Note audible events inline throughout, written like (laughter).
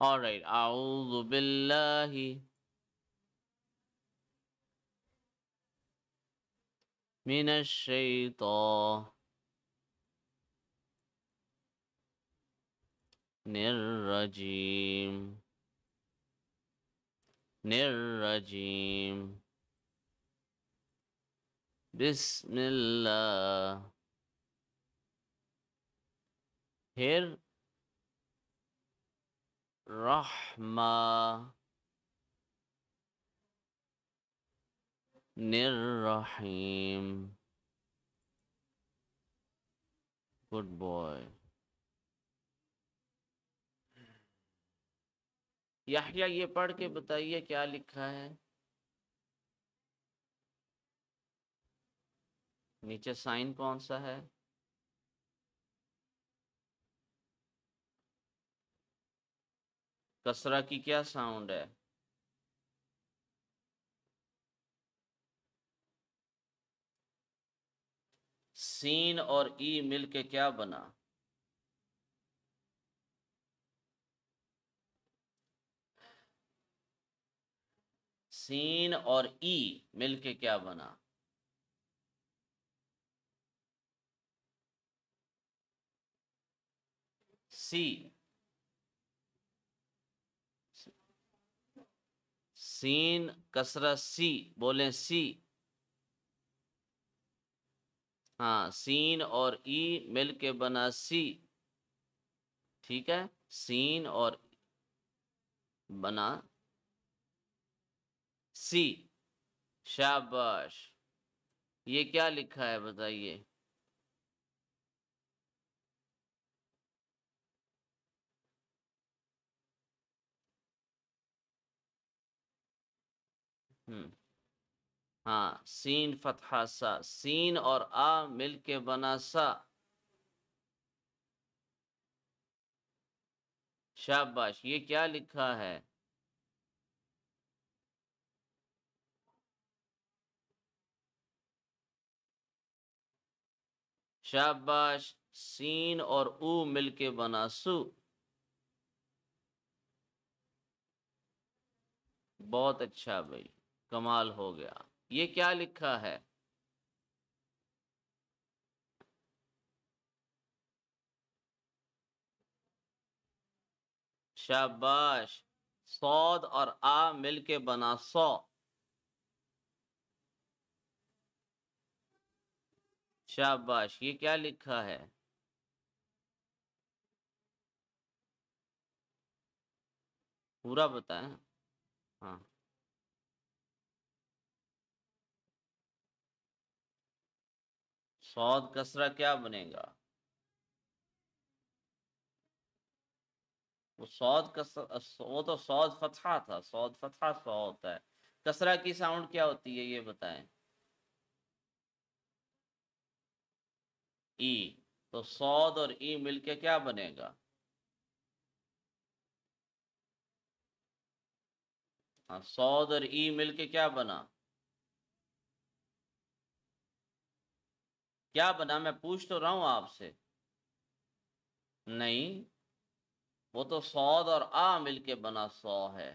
All right. A'udhu billahi minash shaitan. Nirrajim. Nirrajim. Bismillah. Here Rahma Nirrahim. Good boy. Yahya ये पढ़ के बताइए क्या लिखा है नीचे साइन कौन सा है कसरा की क्या साउंड है सीन और ई मिलके क्या बना सीन और ई मिलके क्या बना सी सीन कसरा सी बोले सी हाँ सीन और ई मिल के बना सी ठीक है सीन और बना सी शाबाश ये क्या लिखा है बताइए हम्म। हाँ सीन फतहा सा सीन और आ मिल के बना सा शाबाश ये क्या लिखा है शाबाश सीन और ऊ मिल के बना सु बहुत अच्छा भाई कमाल हो गया ये क्या लिखा है शाबाश सौद और आ मिलके बना सौ शाबाश ये क्या लिखा है पूरा बताए हाँ सौद कसरा क्या बनेगा वो सौद कसरा वो तो सौद फतहा था सौद फतहा सौ होता है कसरा की साउंड क्या होती है ये बताएं ई तो सौद और ई मिलके क्या बनेगा हाँ सौद और ई मिलके क्या बना क्या बना मैं पूछ तो रहा हूं आपसे नहीं वो तो सौद और आ मिलके बना सौ है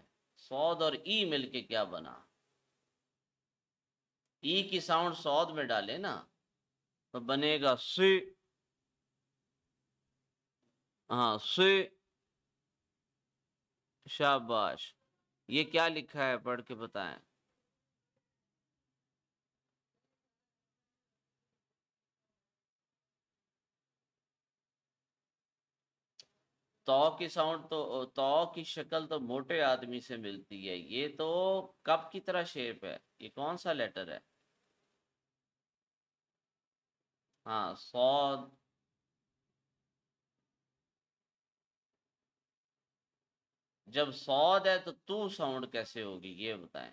सौद और ई मिलके क्या बना ई की साउंड सौद में डाले ना तो बनेगा से हाँ से शाबाश ये क्या लिखा है पढ़ के बताएं तो की साउंड तो तो की शक्ल तो मोटे आदमी से मिलती है ये तो कप की तरह शेप है ये कौन सा लेटर है हाँ सौ जब सौद है तो तू साउंड कैसे होगी ये बताएं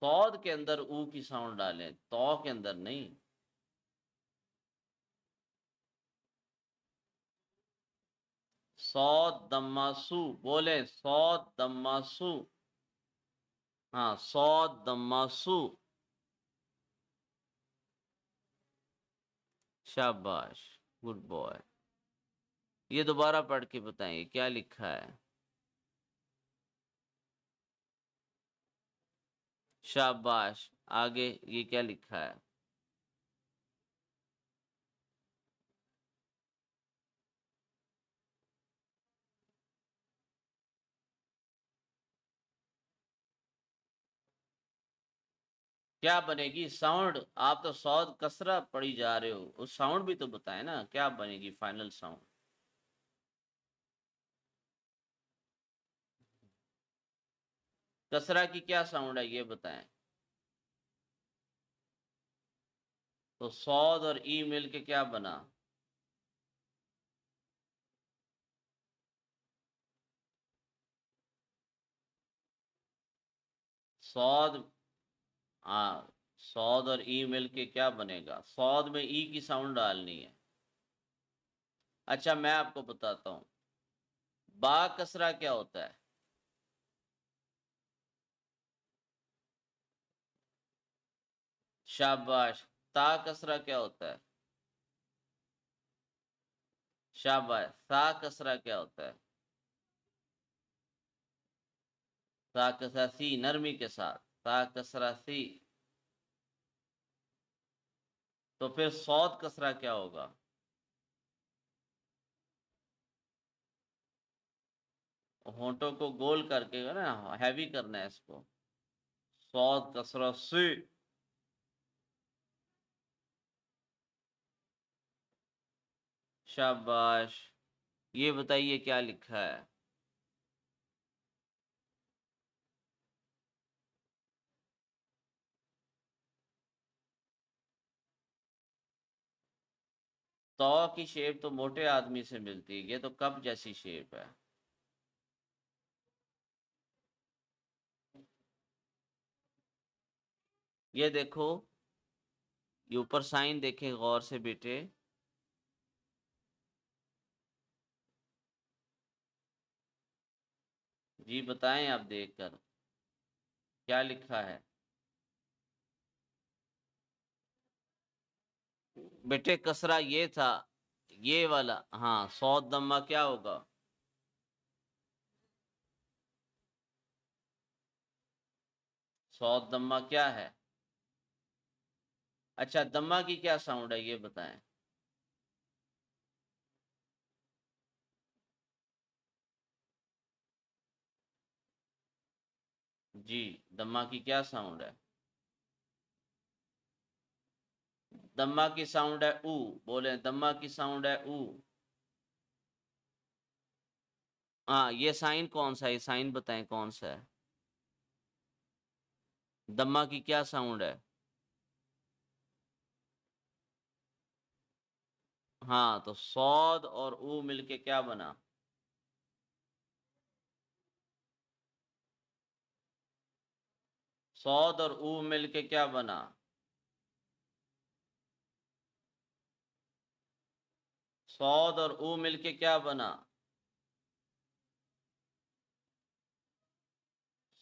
सौद के अंदर ऊ की साउंड डालें तो के अंदर नहीं सौ दमासु बोले सौ दमासु हाँ सौ दमासु शाबाश गुड बॉय ये दोबारा पढ़ के बताइए क्या लिखा है शाबाश आगे ये क्या लिखा है क्या बनेगी साउंड आप तो सौद कसरा पड़ी जा रहे हो उस साउंड भी तो बताए ना क्या बनेगी फाइनल साउंड कसरा की क्या साउंड है ये बताएं तो सौद और ई मिल के क्या बना सौद हाँ सौद और ई मिल के क्या बनेगा सौद में ई की साउंड डालनी है अच्छा मैं आपको बताता हूं बा कसरा क्या होता है शाबाश ता कसरा क्या होता है शाबाश सा कसरा क्या होता है सा कसरा सी नरमी के साथ ता कसरा सी तो फिर सौद कसरा क्या होगा होंठों को गोल करके ना हैवी करना है इसको सौद कसरा सी शाबाश ये बताइए क्या लिखा है तो की शेप तो मोटे आदमी से मिलती है ये तो कप जैसी शेप है ये देखो ये ऊपर साइन देखे गौर से बेटे जी बताएं आप देखकर क्या लिखा है बेटे कसरा ये था ये वाला हाँ सौ दम्मा क्या होगा सौ दम्मा क्या है अच्छा दम्मा की क्या साउंड है ये बताएं जी दम्मा की क्या साउंड है दम्मा की साउंड है ऊ बोले दम्मा की साउंड है ऊ हाँ ये साइन कौन सा है साइन बताएं कौन सा है दम्मा की क्या साउंड है हाँ तो सौद और ऊ मिलके क्या बना सौद और ऊ मिलके क्या बना सौद और ऊ मिलके क्या बना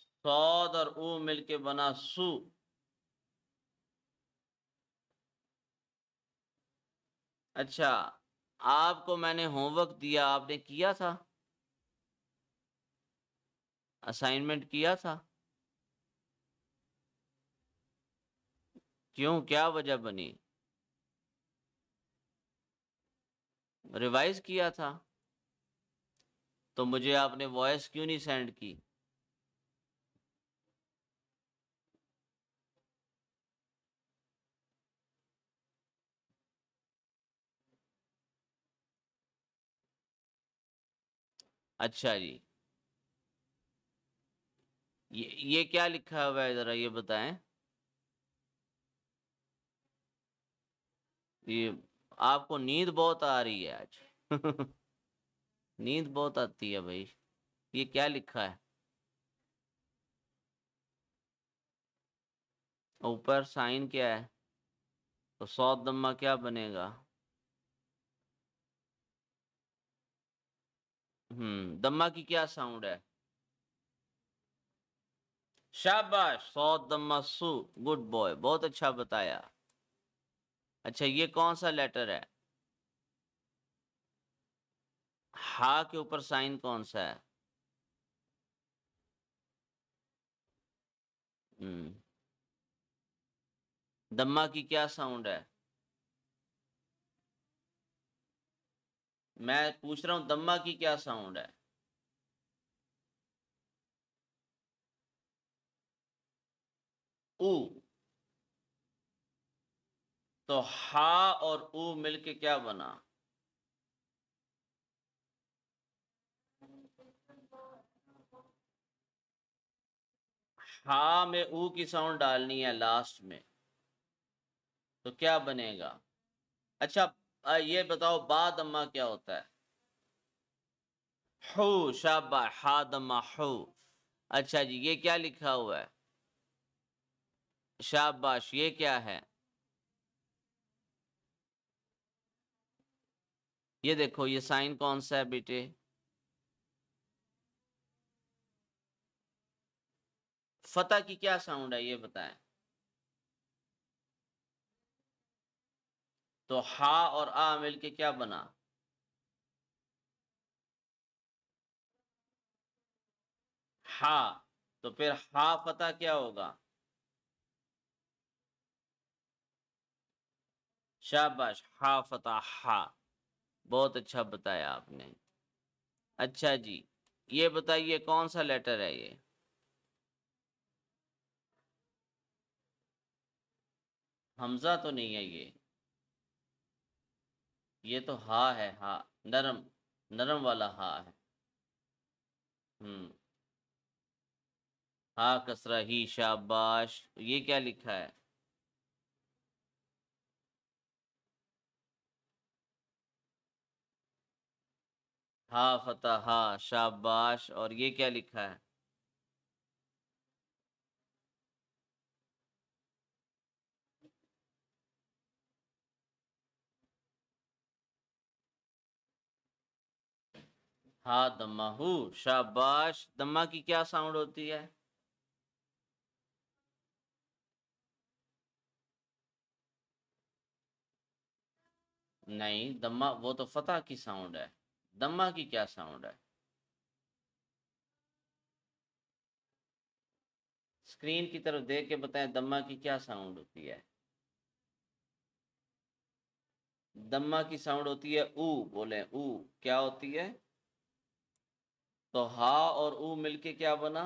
सौद और ऊ मिलके बना सु अच्छा आपको मैंने होमवर्क दिया आपने किया था असाइनमेंट किया था क्यों क्या वजह बनी रिवाइज किया था तो मुझे आपने वॉइस क्यों नहीं सेंड की अच्छा जी ये ये क्या लिखा हुआ है ज़रा ये बताएं ये आपको नींद बहुत आ रही है आज (laughs) नींद बहुत आती है भाई ये क्या लिखा है ऊपर साइन क्या है तो सौ दम्मा क्या बनेगा हम्म दम्मा की क्या साउंड है शाबाश सौ दम्मा सु गुड बॉय बहुत अच्छा बताया अच्छा ये कौन सा लेटर है हा के ऊपर साइन कौन सा है हम्म। दम्मा की क्या साउंड है मैं पूछ रहा हूं दम्मा की क्या साउंड है ऊ तो हा और उ मिलके क्या बना हा में ऊ की साउंड डालनी है लास्ट में तो क्या बनेगा अच्छा ये बताओ बाद दम्मा क्या होता है हु शाबा हा दम्मा हु अच्छा जी ये क्या लिखा हुआ है शाबाश ये क्या है ये देखो ये साइन कौन सा है बेटे फता की क्या साउंड है ये बताएं तो हा और आ मिल के क्या बना हा तो फिर हा फता क्या होगा शाबाश हा फता हा बहुत अच्छा बताया आपने अच्छा जी ये बताइए कौन सा लेटर है ये हमजा तो नहीं है ये ये तो हा है हा नरम नरम वाला हा है हम्म हा कसरा ही शाबाश ये क्या लिखा है हा हा शाबाश और ये क्या लिखा है हा दमाहू शाबाश दमा की क्या साउंड होती है नहीं दम्मा वो तो फतह की साउंड है दम्मा की क्या साउंड है स्क्रीन की तरफ देख के बताएं दम्मा की क्या साउंड होती है दम्मा की साउंड होती है ऊ बोले ऊ क्या होती है तो हा और ऊ मिलके क्या बना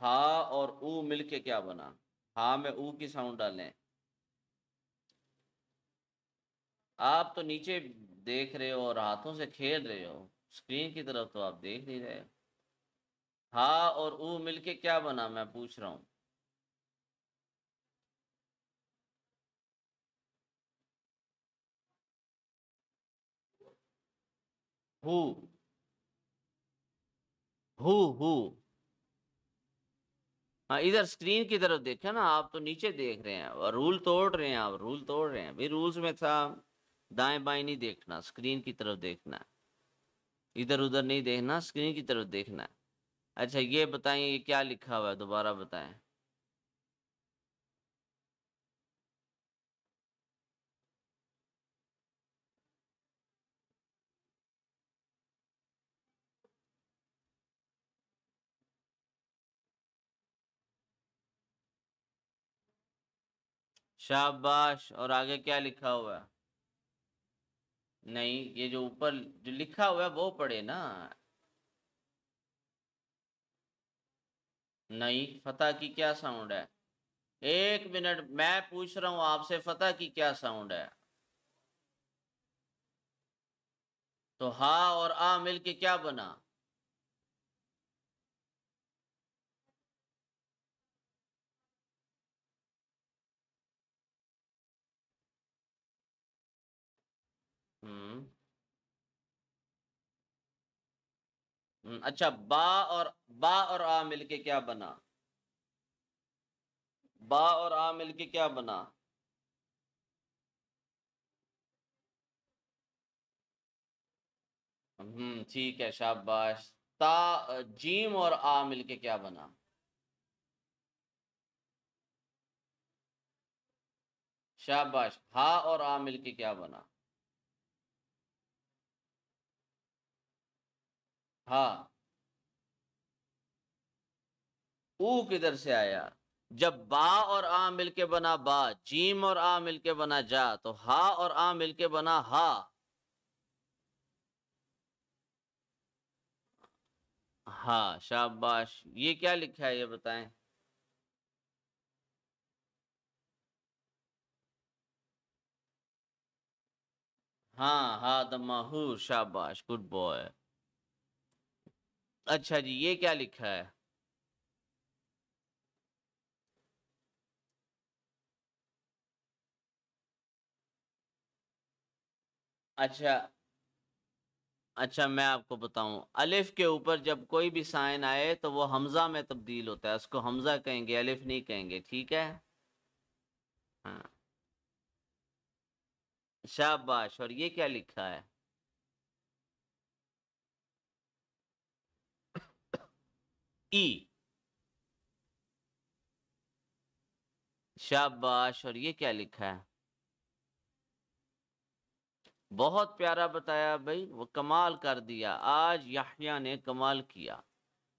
हा और ऊ मिलके क्या बना हा में ऊ की साउंड डालें आप तो नीचे देख रहे हो और हाथों से खेल रहे हो स्क्रीन की तरफ तो आप देख नहीं रहे हा और ऊ मिलके क्या बना मैं पूछ रहा हूं हु हु हु हाँ इधर स्क्रीन की तरफ देखे ना आप तो नीचे देख रहे हैं और रूल तोड़ रहे हैं आप रूल तोड़ रहे हैं भाई रूल्स में था दाएं बाएं नहीं देखना स्क्रीन की तरफ देखना इधर उधर नहीं देखना स्क्रीन की तरफ देखना अच्छा ये बताएं ये क्या लिखा हुआ है दोबारा बताएं शाबाश और आगे क्या लिखा हुआ है नहीं ये जो ऊपर जो लिखा हुआ है वो पढ़े ना नहीं फतेह की क्या साउंड है एक मिनट मैं पूछ रहा हूं आपसे फतेह की क्या साउंड है तो हा और आ मिल के क्या बना हम्म। हम्म, अच्छा बा और बा और आ मिलके क्या बना बा और आ मिलके क्या बना हम्म ठीक है शाबाश ता जीम और आ मिलके क्या बना शाबाश हा और आ मिलके क्या बना हाँ ऊ किधर से आया जब बा और आ मिलके बना बा जीम और आ मिलके बना जा तो हा और आ मिलके बना हा हा शाबाश ये क्या लिखा है ये बताएं हाँ हा दम्मा हू शाबाश गुड बॉय अच्छा जी ये क्या लिखा है अच्छा अच्छा मैं आपको बताऊं अलिफ के ऊपर जब कोई भी साइन आए तो वो हमज़ा में तब्दील होता है उसको हमज़ा कहेंगे अलिफ नहीं कहेंगे ठीक है हाँ शाबाश और ये क्या लिखा है ई शाबाश और ये क्या लिखा है बहुत प्यारा बताया भाई वो कमाल कर दिया आज याहिया ने कमाल किया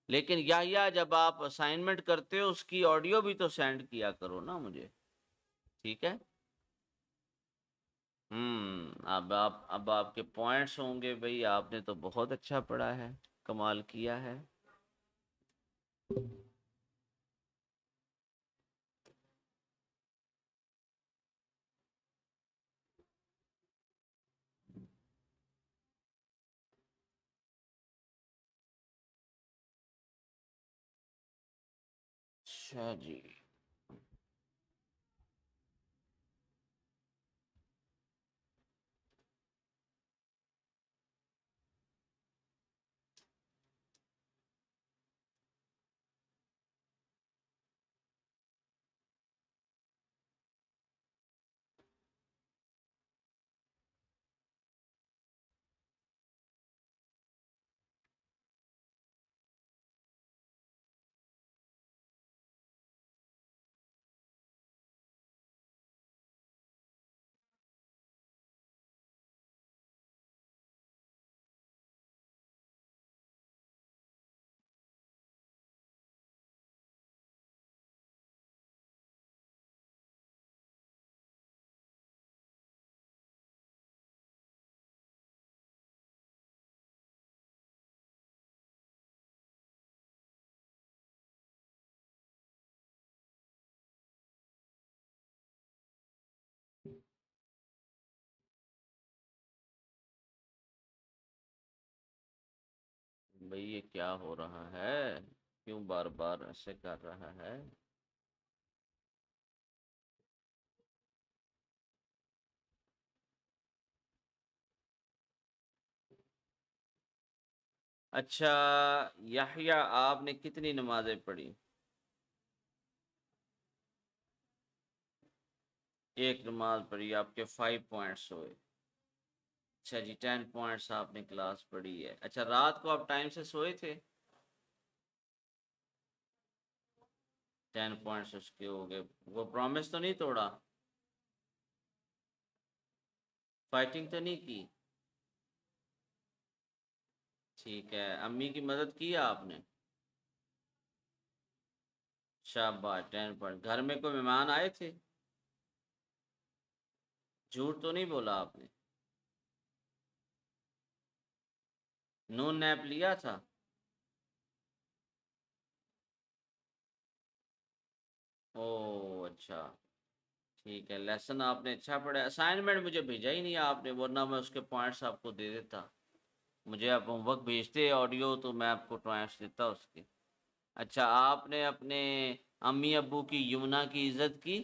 लेकिन याहिया जब आप असाइनमेंट करते हो उसकी ऑडियो भी तो सेंड किया करो ना मुझे ठीक है हम्म अब आप अब आपके पॉइंट्स होंगे भाई आपने तो बहुत अच्छा पढ़ा है कमाल किया है Shadi. भाई ये क्या हो रहा है क्यों बार बार ऐसे कर रहा है अच्छा याहिया आपने कितनी नमाजें पढ़ी एक नमाज पढ़ी आपके फाइव पॉइंट्स हुए अच्छा जी टेन पॉइंट्स आपने क्लास पढ़ी है अच्छा रात को आप टाइम से सोए थे टेन पॉइंट्स उसके हो गए वो प्रॉमिस तो नहीं तोड़ा फाइटिंग तो नहीं की ठीक है अम्मी की मदद की आपने शाबाश टेन पॉइंट घर में कोई मेहमान आए थे झूठ तो नहीं बोला आपने नो नैप लिया था ओ अच्छा ठीक है लेसन आपने अच्छा पढ़ा असाइनमेंट मुझे भेजा ही नहीं आपने वरना मैं उसके पॉइंट्स आपको दे देता मुझे आप होमवर्क भेजते ऑडियो तो मैं आपको पॉइंट्स देता उसके अच्छा आपने अपने अम्मी अबू की यमुना की इज्जत की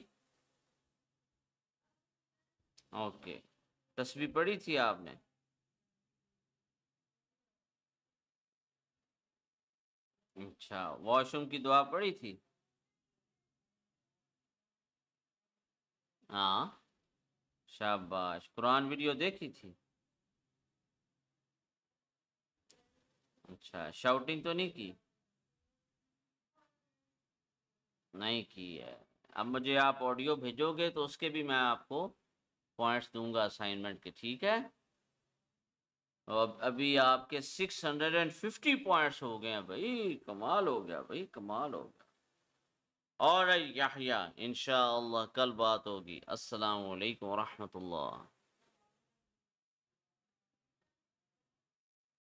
ओके तस्वीर पढ़ी थी आपने अच्छा वॉशरूम की दुआ पड़ी थी हाँ शाबाश कुरान वीडियो देखी थी अच्छा शाउटिंग तो नहीं की नहीं की है अब मुझे आप ऑडियो भेजोगे तो उसके भी मैं आपको पॉइंट्स दूंगा असाइनमेंट के ठीक है अब अभी आपके 650 पॉइंट्स हो गए हैं भाई कमाल हो गया भाई कमाल हो गया और यहाँ इन कल बात होगी अस्सलाम वालेकुम रहमतुल्लाह